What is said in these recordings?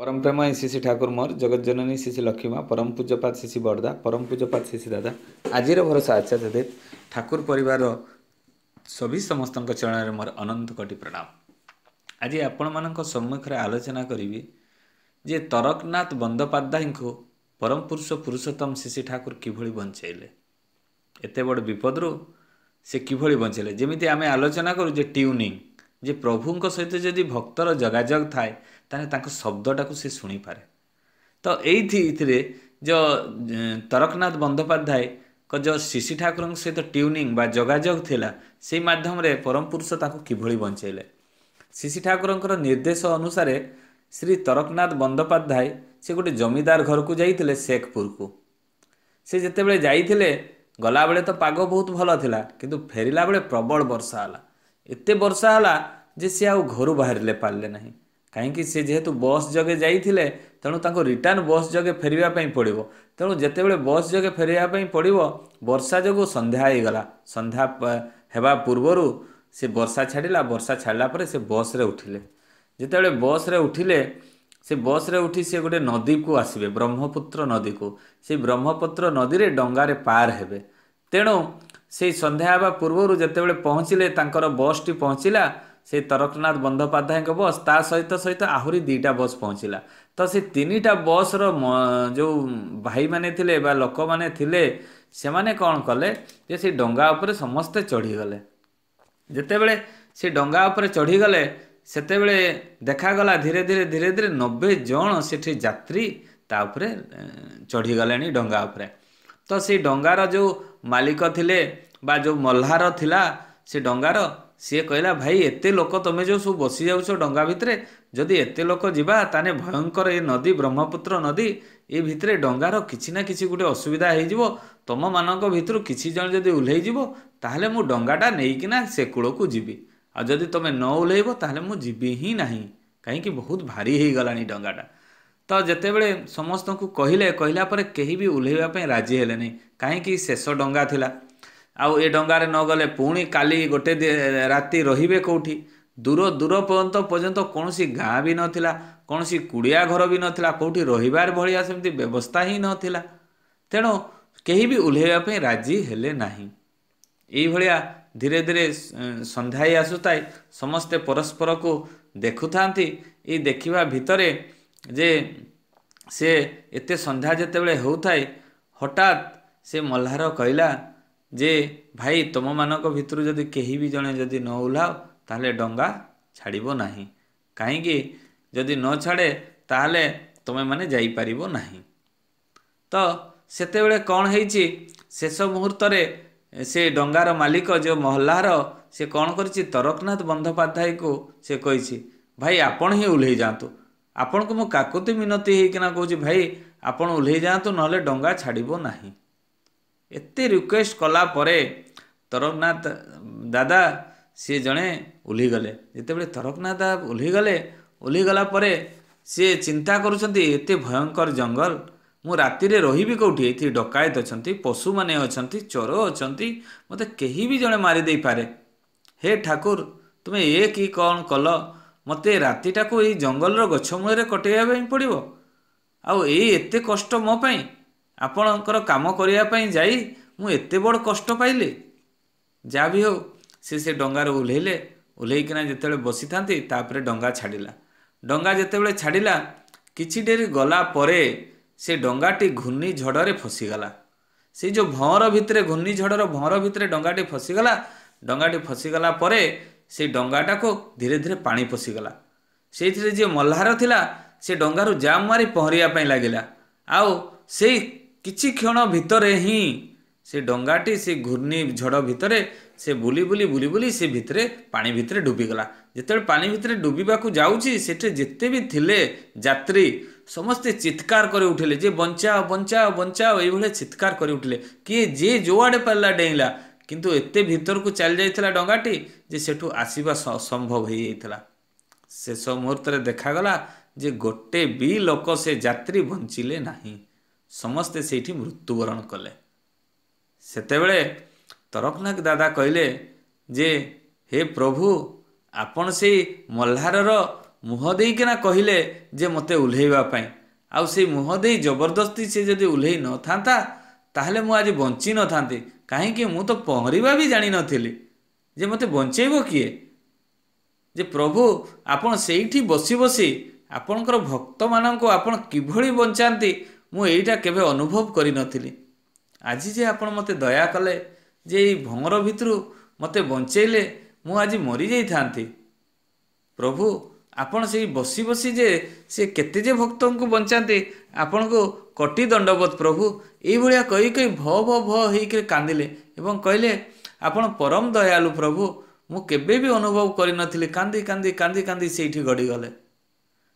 ପରମ ପ୍ରେମ ଏ ଶିଶି ଠାକୁର ମୋର ଜଗତ ଜନନୀ ଶିଶି ଲକ୍ଷ୍ମୀମା ପରମ ପୂଜ୍ୟପାତ ଶିଶି ବରଦା ପରମ ପୂଜ୍ୟପାତ ଶିଶି ଦାଦା ଆଜିର ଭରସା ଆଚ୍ଛା ଦେଦେ ଠାକୁର ପରିବାରର ସଭି ସମସ୍ତଙ୍କ ଚରଣରେ ମୋର ଅନନ୍ତ କୋଟି ପ୍ରଣାମ ଆଜି ଆପଣମାନଙ୍କ ସମ୍ମୁଖରେ ଆଲୋଚନା କରିବି ଯେ ତରକନାଥ ବନ୍ଦୋପାଧ୍ୟାୟଙ୍କୁ ପରମ ପୁରୁଷ ପୁରୁଷୋତ୍ତମ ଶିଶି ଠାକୁର କିଭଳି ବଞ୍ଚାଇଲେ ଏତେ ବଡ଼ ବିପଦରୁ ସେ କିଭଳି ବଞ୍ଚାଇଲେ ଯେମିତି ଆମେ ଆଲୋଚନା କରୁ ଯେ ଟ୍ୟୁନିଙ୍ଗ ଯେ ପ୍ରଭୁଙ୍କ ସହିତ ଯଦି ଭକ୍ତର ଯୋଗାଯୋଗ ଥାଏ ତାହେଲେ ତାଙ୍କ ଶବ୍ଦଟାକୁ ସେ ଶୁଣିପାରେ ତ ଏଇଥିରେ ଯେଉଁ ତରକନାଥ ବନ୍ଦୋପାଧ୍ୟାୟଙ୍କ ଯେଉଁ ଶିଶି ଠାକୁରଙ୍କ ସହିତ ଟ୍ୟୁନିଂ ବା ଯୋଗାଯୋଗ ଥିଲା ସେଇ ମାଧ୍ୟମରେ ପରମ ପୁରୁଷ ତାକୁ କିଭଳି ବଞ୍ଚାଇଲେ ଶିଶି ଠାକୁରଙ୍କର ନିର୍ଦ୍ଦେଶ ଅନୁସାରେ ଶ୍ରୀ ତରକନାଥ ବନ୍ଦୋପାଧ୍ୟାୟ ସେ ଗୋଟେ ଜମିଦାର ଘରକୁ ଯାଇଥିଲେ ଶେଖପୁରକୁ ସେ ଯେତେବେଳେ ଯାଇଥିଲେ ଗଲାବେଳେ ତ ପାଗ ବହୁତ ଭଲ ଥିଲା କିନ୍ତୁ ଫେରିଲା ବେଳେ ପ୍ରବଳ ବର୍ଷା ହେଲା ଏତେ ବର୍ଷା ହେଲା ଯେ ସିଏ ଆଉ ଘରୁ ବାହାରିଲେ ପାରିଲେ ନାହିଁ କାହିଁକି ସେ ଯେହେତୁ ବସ୍ ଯୋଗେ ଯାଇଥିଲେ ତେଣୁ ତାଙ୍କୁ ରିଟର୍ଣ୍ଣ ବସ୍ ଯୋଗେ ଫେରିବା ପାଇଁ ପଡ଼ିବ ତେଣୁ ଯେତେବେଳେ ବସ୍ ଯୋଗେ ଫେରିବା ପାଇଁ ପଡ଼ିବ ବର୍ଷା ଯୋଗୁଁ ସନ୍ଧ୍ୟା ହେଇଗଲା ସନ୍ଧ୍ୟା ହେବା ପୂର୍ବରୁ ସେ ବର୍ଷା ଛାଡ଼ିଲା ବର୍ଷା ଛାଡ଼ିଲା ପରେ ସେ ବସ୍ରେ ଉଠିଲେ ଯେତେବେଳେ ବସ୍ରେ ଉଠିଲେ ସେ ବସ୍ରେ ଉଠି ସେ ଗୋଟେ ନଦୀକୁ ଆସିବେ ବ୍ରହ୍ମପୁତ୍ର ନଦୀକୁ ସେ ବ୍ରହ୍ମପୁତ୍ର ନଦୀରେ ଡଙ୍ଗାରେ ପାର ହେବେ ତେଣୁ ସେଇ ସନ୍ଧ୍ୟା ହେବା ପୂର୍ବରୁ ଯେତେବେଳେ ପହଞ୍ଚିଲେ ତାଙ୍କର ବସ୍ଟି ପହଞ୍ଚିଲା ସେ ତରକନାଥ ବନ୍ଦୋପାଧ୍ୟାୟଙ୍କ ବସ୍ ତା ସହିତ ସହିତ ଆହୁରି ଦୁଇଟା ବସ୍ ପହଞ୍ଚିଲା ତ ସେ ତିନିଟା ବସ୍ର ଯେଉଁ ଭାଇମାନେ ଥିଲେ ବା ଲୋକମାନେ ଥିଲେ ସେମାନେ କ'ଣ କଲେ ଯେ ସେ ଡଙ୍ଗା ଉପରେ ସମସ୍ତେ ଚଢ଼ିଗଲେ ଯେତେବେଳେ ସେ ଡଙ୍ଗା ଉପରେ ଚଢ଼ିଗଲେ ସେତେବେଳେ ଦେଖାଗଲା ଧୀରେ ଧୀରେ ଧୀରେ ଧୀରେ ନବେ ଜଣ ସେଠି ଯାତ୍ରୀ ତା ଉପରେ ଚଢ଼ିଗଲେଣି ଡଙ୍ଗା ଉପରେ ତ ସେ ଡଙ୍ଗାର ଯେଉଁ ମାଲିକ ଥିଲେ ବା ଯେଉଁ ମହ୍ଲାର ଥିଲା ସେ ଡଙ୍ଗାର ସିଏ କହିଲା ଭାଇ ଏତେ ଲୋକ ତୁମେ ଯେଉଁ ସବୁ ବସିଯାଉଛ ଡଙ୍ଗା ଭିତରେ ଯଦି ଏତେ ଲୋକ ଯିବା ତାହେଲେ ଭୟଙ୍କର ଏ ନଦୀ ବ୍ରହ୍ମପୁତ୍ର ନଦୀ ଏ ଭିତରେ ଡଙ୍ଗାର କିଛି ନା କିଛି ଗୋଟେ ଅସୁବିଧା ହେଇଯିବ ତୁମମାନଙ୍କ ଭିତରୁ କିଛି ଜଣେ ଯଦି ଓହ୍ଲେଇଯିବ ତାହେଲେ ମୁଁ ଡଙ୍ଗାଟା ନେଇକିନା ସେ କୂଳକୁ ଯିବି ଆଉ ଯଦି ତୁମେ ନ ଓହ୍ଲେଇବ ତାହେଲେ ମୁଁ ଯିବି ହିଁ ନାହିଁ କାହିଁକି ବହୁତ ଭାରି ହେଇଗଲାଣି ଡଙ୍ଗାଟା ତ ଯେତେବେଳେ ସମସ୍ତଙ୍କୁ କହିଲେ କହିଲା ପରେ କେହି ବି ଓହ୍ଲାଇବା ପାଇଁ ରାଜି ହେଲେନି କାହିଁକି ଶେଷ ଡଙ୍ଗା ଥିଲା ଆଉ ଏ ଡଙ୍ଗାରେ ନଗଲେ ପୁଣି କାଲି ଗୋଟେ ରାତି ରହିବେ କେଉଁଠି ଦୂର ଦୂର ପର୍ଯ୍ୟନ୍ତ ପର୍ଯ୍ୟନ୍ତ କୌଣସି ଗାଁ ବି ନଥିଲା କୌଣସି କୁଡ଼ିଆ ଘର ବି ନଥିଲା କେଉଁଠି ରହିବାର ଭଳିଆ ସେମିତି ବ୍ୟବସ୍ଥା ହିଁ ନଥିଲା ତେଣୁ କେହି ବି ଓହ୍ଲାଇବା ପାଇଁ ରାଜି ହେଲେ ନାହିଁ ଏଇଭଳିଆ ଧୀରେ ଧୀରେ ସନ୍ଧ୍ୟା ହେଇ ଆସୁଥାଏ ସମସ୍ତେ ପରସ୍ପରକୁ ଦେଖୁଥାନ୍ତି ଏଇ ଦେଖିବା ଭିତରେ ଯେ ସେ ଏତେ ସନ୍ଧ୍ୟା ଯେତେବେଳେ ହେଉଥାଏ ହଠାତ୍ ସେ ମହ୍ଲାର କହିଲା ଯେ ଭାଇ ତୁମମାନଙ୍କ ଭିତରୁ ଯଦି କେହି ବି ଜଣେ ଯଦି ନ ଓହ୍ଲାଅ ତାହେଲେ ଡଙ୍ଗା ଛାଡ଼ିବ ନାହିଁ କାହିଁକି ଯଦି ନ ଛାଡ଼େ ତାହେଲେ ତୁମେମାନେ ଯାଇପାରିବ ନାହିଁ ତ ସେତେବେଳେ କ'ଣ ହେଇଛି ଶେଷ ମୁହୂର୍ତ୍ତରେ ସେ ଡଙ୍ଗାର ମାଲିକ ଯେଉଁ ମହ୍ଲାର ସେ କ'ଣ କରିଛି ତରକନାଥ ବନ୍ଦୋପାଧ୍ୟାୟକୁ ସେ କହିଛି ଭାଇ ଆପଣ ହିଁ ଓହ୍ଲେଇ ଯାଆନ୍ତୁ ଆପଣଙ୍କୁ ମୁଁ କାକୁତି ମିନତି ହେଇକିନା କହୁଛି ଭାଇ ଆପଣ ଓହ୍ଲେଇ ଯାଆନ୍ତୁ ନହେଲେ ଡଙ୍ଗା ଛାଡ଼ିବ ନାହିଁ ଏତେ ରିକ୍ୱେଷ୍ଟ କଲା ପରେ ତରକନାଥ ଦାଦା ସିଏ ଜଣେ ଓହ୍ଲିଗଲେ ଯେତେବେଳେ ତରକନାଥ ଦାଦା ଓହ୍ଲିଗଲେ ଓହ୍ଲିଗଲା ପରେ ସିଏ ଚିନ୍ତା କରୁଛନ୍ତି ଏତେ ଭୟଙ୍କର ଜଙ୍ଗଲ ମୁଁ ରାତିରେ ରହିବି କେଉଁଠି ଏଠି ଡକାୟତ ଅଛନ୍ତି ପଶୁମାନେ ଅଛନ୍ତି ଚୋର ଅଛନ୍ତି ମୋତେ କେହି ବି ଜଣେ ମାରିଦେଇପାରେ ହେ ଠାକୁର ତୁମେ ଏ କି କ'ଣ କଲ ମୋତେ ରାତିଟାକୁ ଏଇ ଜଙ୍ଗଲର ଗଛ ମୂଳରେ କଟେଇବା ପାଇଁ ପଡ଼ିବ ଆଉ ଏଇ ଏତେ କଷ୍ଟ ମୋ ପାଇଁ ଆପଣଙ୍କର କାମ କରିବା ପାଇଁ ଯାଇ ମୁଁ ଏତେ ବଡ଼ କଷ୍ଟ ପାଇଲି ଯାହା ବି ହେଉ ସେ ସେ ଡଙ୍ଗାରେ ଓହ୍ଲେଇଲେ ଓହ୍ଲେଇକିନା ଯେତେବେଳେ ବସିଥାନ୍ତି ତାପରେ ଡଙ୍ଗା ଛାଡ଼ିଲା ଡଙ୍ଗା ଯେତେବେଳେ ଛାଡ଼ିଲା କିଛି ଡେରି ଗଲା ପରେ ସେ ଡଙ୍ଗାଟି ଘୂର୍ଣ୍ଣିଝଡ଼ରେ ଫସିଗଲା ସେ ଯେଉଁ ଭଅଁର ଭିତରେ ଘୂର୍ଣ୍ଣିଝଡ଼ର ଭଅଁର ଭିତରେ ଡଙ୍ଗାଟି ଫସିଗଲା ଡଙ୍ଗାଟି ଫସିଗଲା ପରେ ସେଇ ଡଙ୍ଗାଟାକୁ ଧୀରେ ଧୀରେ ପାଣି ପଶିଗଲା ସେଇଥିରେ ଯିଏ ମହ୍ଲାର ଥିଲା ସେ ଡଙ୍ଗାରୁ ଜାମ୍ ମାରି ପହଁରିବା ପାଇଁ ଲାଗିଲା ଆଉ ସେଇ କିଛି କ୍ଷଣ ଭିତରେ ହିଁ ସେ ଡଙ୍ଗାଟି ସେ ଘୂର୍ଣ୍ଣି ଝଡ଼ ଭିତରେ ସେ ବୁଲି ବୁଲି ବୁଲି ବୁଲି ସେ ଭିତରେ ପାଣି ଭିତରେ ଡୁବିଗଲା ଯେତେବେଳେ ପାଣି ଭିତରେ ଡୁବିବାକୁ ଯାଉଛି ସେଠି ଯେତେ ବି ଥିଲେ ଯାତ୍ରୀ ସମସ୍ତେ ଚିତ୍କାର କରି ଉଠିଲେ ଯେ ବଞ୍ଚାଅ ବଞ୍ଚାଅ ବଞ୍ଚାଅ ଏଇଭଳିଆ ଚିତ୍କାର କରି ଉଠିଲେ କିଏ ଯିଏ ଯୁଆଡ଼େ ପାରିଲା ଡେଇଁଲା କିନ୍ତୁ ଏତେ ଭିତରକୁ ଚାଲିଯାଇଥିଲା ଡଙ୍ଗାଟି ଯେ ସେଠୁ ଆସିବା ସମ୍ଭବ ହୋଇଯାଇଥିଲା ଶେଷ ମୁହୂର୍ତ୍ତରେ ଦେଖାଗଲା ଯେ ଗୋଟେ ବି ଲୋକ ସେ ଯାତ୍ରୀ ବଞ୍ଚିଲେ ନାହିଁ ସମସ୍ତେ ସେଇଠି ମୃତ୍ୟୁବରଣ କଲେ ସେତେବେଳେ ତରକନାକ ଦାଦା କହିଲେ ଯେ ହେ ପ୍ରଭୁ ଆପଣ ସେଇ ମହ୍ଲାରର ମୁହଁ ଦେଇକିନା କହିଲେ ଯେ ମୋତେ ଓହ୍ଲାଇବା ପାଇଁ ଆଉ ସେଇ ମୁହଁ ଦେଇ ଜବରଦସ୍ତି ସେ ଯଦି ଓହ୍ଲାଇ ନଥାନ୍ତା ତାହେଲେ ମୁଁ ଆଜି ବଞ୍ଚିନଥାନ୍ତି କାହିଁକି ମୁଁ ତ ପହଁରିବା ବି ଜାଣିନଥିଲି ଯେ ମୋତେ ବଞ୍ଚେଇବ କିଏ ଯେ ପ୍ରଭୁ ଆପଣ ସେଇଠି ବସି ବସି ଆପଣଙ୍କର ଭକ୍ତମାନଙ୍କୁ ଆପଣ କିଭଳି ବଞ୍ଚାନ୍ତି ମୁଁ ଏଇଟା କେବେ ଅନୁଭବ କରିନଥିଲି ଆଜି ଯେ ଆପଣ ମୋତେ ଦୟା କଲେ ଯେ ଏଇ ଭଙ୍ଗର ଭିତରୁ ମୋତେ ବଞ୍ଚେଇଲେ ମୁଁ ଆଜି ମରିଯାଇଥାନ୍ତି ପ୍ରଭୁ ଆପଣ ସେଇ ବସି ବସି ଯେ ସେ କେତେ ଯେ ଭକ୍ତଙ୍କୁ ବଞ୍ଚାନ୍ତି ଆପଣଙ୍କୁ କଟି ଦଣ୍ଡବତ ପ୍ରଭୁ ଏଇଭଳିଆ କହି କହି ଭ ଭ ଭ ହେଇକରି କାନ୍ଦିଲେ ଏବଂ କହିଲେ ଆପଣ ପରମ ଦୟାଲୁ ପ୍ରଭୁ ମୁଁ କେବେ ବି ଅନୁଭବ କରିନଥିଲି କାନ୍ଦି କାନ୍ଦି କାନ୍ଦି କାନ୍ଦି ସେଇଠି ଗଡ଼ିଗଲେ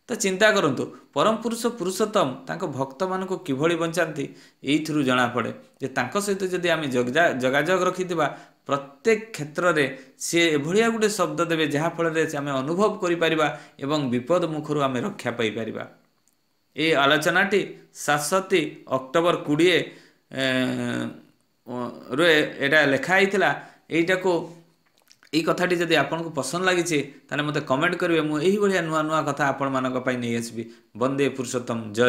ତ ଚିନ୍ତା କରନ୍ତୁ ପରମ ପୁରୁଷ ପୁରୁଷୋତ୍ତମ ତାଙ୍କ ଭକ୍ତମାନଙ୍କୁ କିଭଳି ବଞ୍ଚାନ୍ତି ଏଇଥିରୁ ଜଣାପଡ଼େ ଯେ ତାଙ୍କ ସହିତ ଯଦି ଆମେ ଯୋଗାଯୋଗ ରଖିଥିବା ପ୍ରତ୍ୟେକ କ୍ଷେତ୍ରରେ ସିଏ ଏଭଳିଆ ଗୋଟେ ଶବ୍ଦ ଦେବେ ଯାହାଫଳରେ ସେ ଆମେ ଅନୁଭବ କରିପାରିବା ଏବଂ ବିପଦ ମୁଖରୁ ଆମେ ରକ୍ଷା ପାଇପାରିବା ଏହି ଆଲୋଚନାଟି ସାତଷଠି ଅକ୍ଟୋବର କୋଡ଼ିଏ ରୁ ଏଇଟା ଲେଖା ହେଇଥିଲା ଏଇଟାକୁ ଏଇ କଥାଟି ଯଦି ଆପଣଙ୍କୁ ପସନ୍ଦ ଲାଗିଛି ତାହେଲେ ମୋତେ କମେଣ୍ଟ କରିବେ ମୁଁ ଏହିଭଳିଆ ନୂଆ ନୂଆ କଥା ଆପଣମାନଙ୍କ ପାଇଁ ନେଇ ଆସିବି ବନ୍ଦେ ପୁରୁଷୋତ୍ତମ ଜୟ